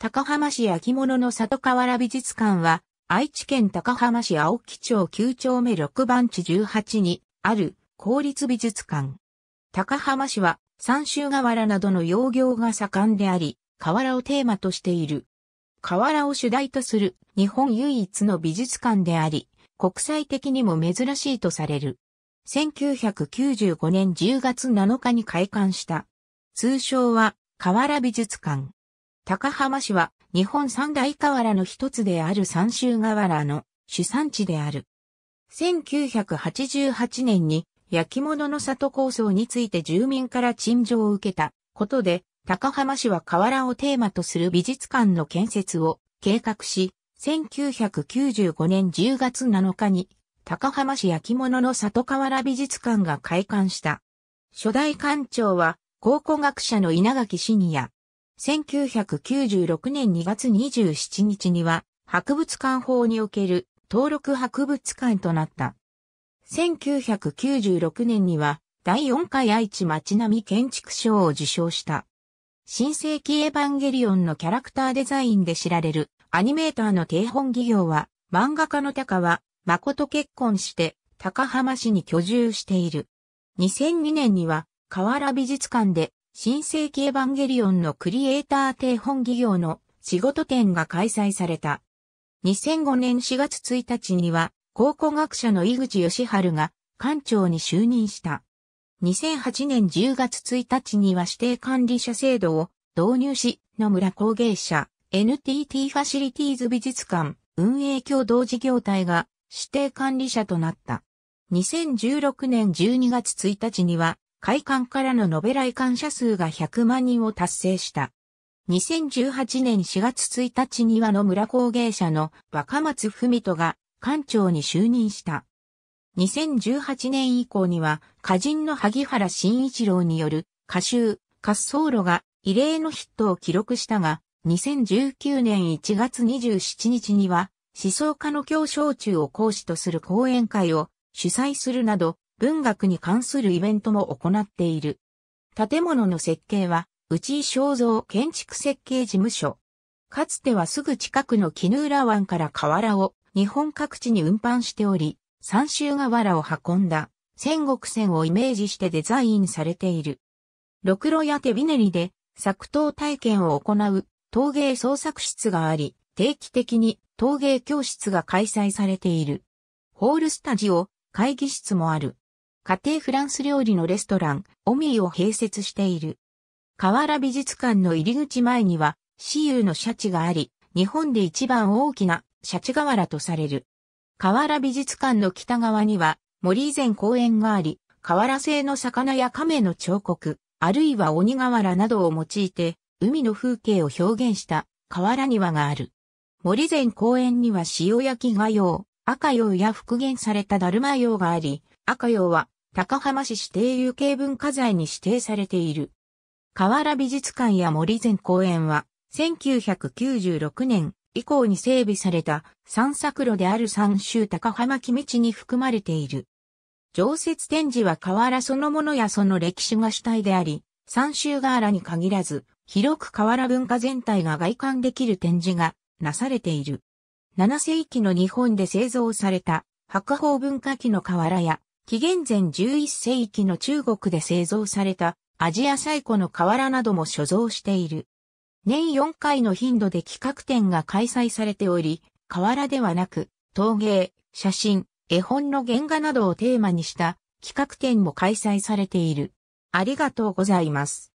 高浜市焼物の里河原美術館は、愛知県高浜市青木町9丁目6番地18にある公立美術館。高浜市は三州河原などの養業が盛んであり、河原をテーマとしている。河原を主題とする日本唯一の美術館であり、国際的にも珍しいとされる。1995年10月7日に開館した。通称は河原美術館。高浜市は日本三大河原の一つである三州河原の主産地である。1988年に焼き物の里構想について住民から陳情を受けたことで、高浜市は河原をテーマとする美術館の建設を計画し、1995年10月7日に高浜市焼き物の里河原美術館が開館した。初代館長は考古学者の稲垣信也。1996年2月27日には、博物館法における登録博物館となった。1996年には、第4回愛知町並建築賞を受賞した。新世紀エヴァンゲリオンのキャラクターデザインで知られるアニメーターの定本企業は、漫画家の高は、誠結婚して、高浜市に居住している。2002年には、河原美術館で新世紀エヴァンゲリオンのクリエイター定本企業の仕事展が開催された。2005年4月1日には、考古学者の井口義春が館長に就任した。2008年10月1日には指定管理者制度を導入し、野村工芸社、NTT ファシリティーズ美術館、運営共同事業体が指定管理者となった。2016年12月1日には開館からの延べ来館者数が100万人を達成した。2018年4月1日には、の村工芸者の若松文人が館長に就任した。2018年以降には、歌人の萩原慎一郎による歌集、滑走路が異例のヒットを記録したが、2019年1月27日には、思想家の教小中を講師とする講演会を主催するなど、文学に関するイベントも行っている。建物の設計は、内井正造建築設計事務所。かつてはすぐ近くの絹浦湾から瓦を日本各地に運搬しており、三州瓦を運んだ戦国船をイメージしてデザインされている。六路や手びねりで作刀体験を行う陶芸創作室があり、定期的に陶芸教室が開催されている。ホールスタジオ、会議室もある。家庭フランス料理のレストラン、オミーを併設している。河原美術館の入り口前には、私有のシャチがあり、日本で一番大きなシャチ河原とされる。河原美術館の北側には、森前公園があり、河原製の魚や亀の彫刻、あるいは鬼瓦などを用いて、海の風景を表現した河原庭がある。森前公園には塩焼き画用、赤用や復元されただるま用があり、赤用は高浜市指定有形文化財に指定されている。河原美術館や森前公園は、1996年以降に整備された散策路である三州高浜木道に含まれている。常設展示は河原そのものやその歴史が主体であり、三州河原に限らず、広く河原文化全体が外観できる展示がなされている。7世紀の日本で製造された白鳳文化器の河原や紀元前11世紀の中国で製造されたアジア最古の瓦なども所蔵している。年4回の頻度で企画展が開催されており、瓦ではなく、陶芸、写真、絵本の原画などをテーマにした企画展も開催されている。ありがとうございます。